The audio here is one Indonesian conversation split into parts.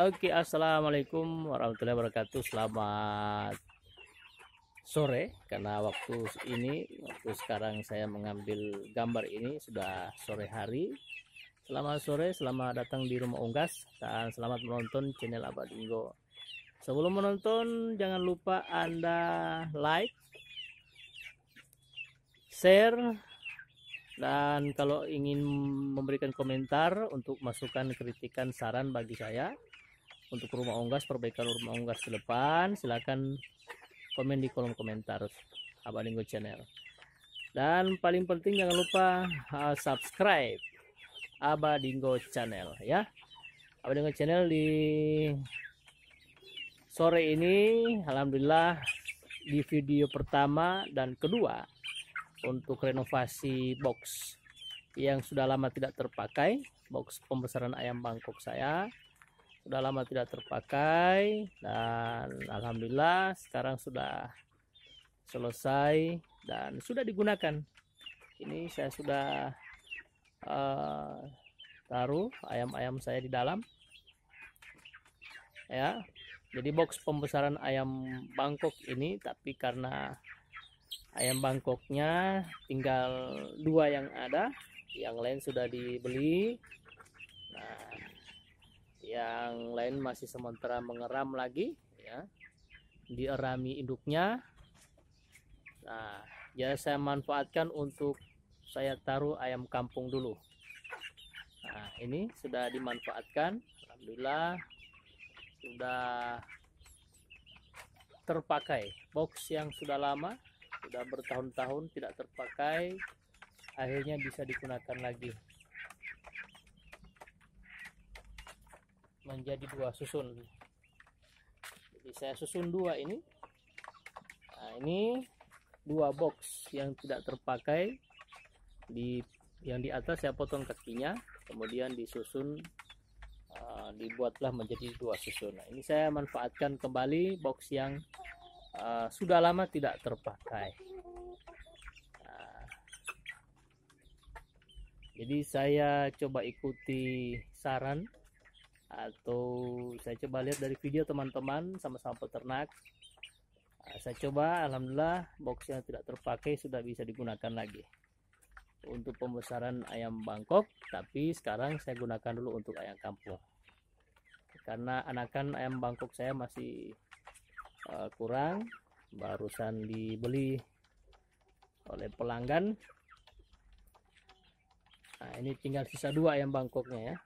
Oke, okay, assalamualaikum warahmatullahi wabarakatuh. Selamat sore, karena waktu ini, waktu sekarang saya mengambil gambar ini sudah sore hari. Selamat sore, selamat datang di rumah unggas dan selamat menonton channel Abad Abadingo. Sebelum menonton, jangan lupa anda like, share, dan kalau ingin memberikan komentar untuk masukan kritikan saran bagi saya untuk rumah unggas perbaikan rumah unggas ke depan silahkan komen di kolom komentar Abang Dingo channel dan paling penting jangan lupa uh, subscribe Aba Dingo channel ya Aba Dingo channel di sore ini Alhamdulillah di video pertama dan kedua untuk renovasi box yang sudah lama tidak terpakai box pembesaran ayam bangkok saya sudah lama tidak terpakai dan alhamdulillah sekarang sudah selesai dan sudah digunakan ini saya sudah uh, taruh ayam-ayam saya di dalam ya jadi box pembesaran ayam Bangkok ini tapi karena ayam Bangkoknya tinggal dua yang ada yang lain sudah dibeli nah yang lain masih sementara mengeram lagi ya dierami induknya nah ya saya manfaatkan untuk saya taruh ayam kampung dulu nah ini sudah dimanfaatkan Alhamdulillah sudah terpakai box yang sudah lama sudah bertahun-tahun tidak terpakai akhirnya bisa digunakan lagi menjadi dua susun jadi saya susun dua ini nah, ini dua box yang tidak terpakai di yang di atas saya potong kakinya kemudian disusun uh, dibuatlah menjadi dua susun nah, ini saya manfaatkan kembali box yang uh, sudah lama tidak terpakai nah, jadi saya coba ikuti saran atau saya coba lihat dari video teman-teman sama-sama peternak ah, saya coba alhamdulillah boxnya tidak terpakai sudah bisa digunakan lagi untuk pembesaran ayam Bangkok tapi sekarang saya gunakan dulu untuk ayam kampung karena anakan ayam Bangkok saya masih uh, kurang barusan dibeli oleh pelanggan nah ini tinggal sisa dua ayam Bangkoknya ya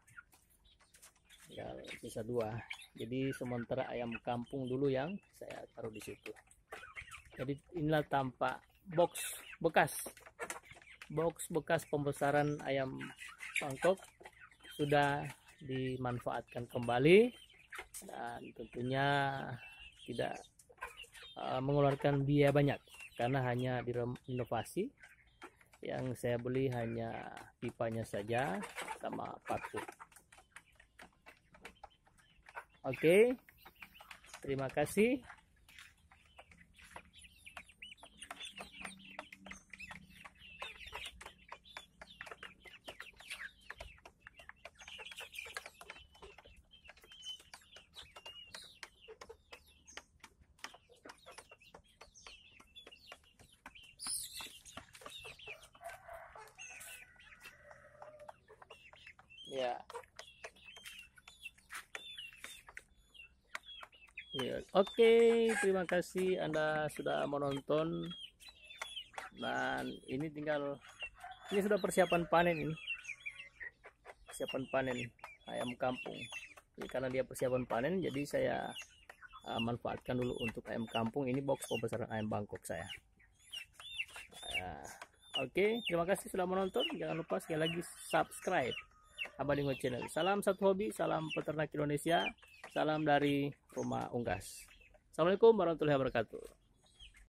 ya bisa dua jadi sementara ayam kampung dulu yang saya taruh di situ jadi inilah tampak box bekas box bekas pembesaran ayam Bangkok sudah dimanfaatkan kembali dan tentunya tidak eh, mengeluarkan biaya banyak karena hanya direnovasi yang saya beli hanya pipanya saja sama parkir Oke. Terima kasih. Iya. oke okay, terima kasih anda sudah menonton dan ini tinggal ini sudah persiapan panen ini persiapan panen ayam kampung jadi, karena dia persiapan panen jadi saya uh, manfaatkan dulu untuk ayam kampung ini box pembesaran ayam Bangkok saya uh, oke okay, terima kasih sudah menonton jangan lupa sekali lagi subscribe Abadi Channel. Salam satu hobi, salam peternak Indonesia, salam dari rumah unggas. Assalamualaikum warahmatullahi wabarakatuh.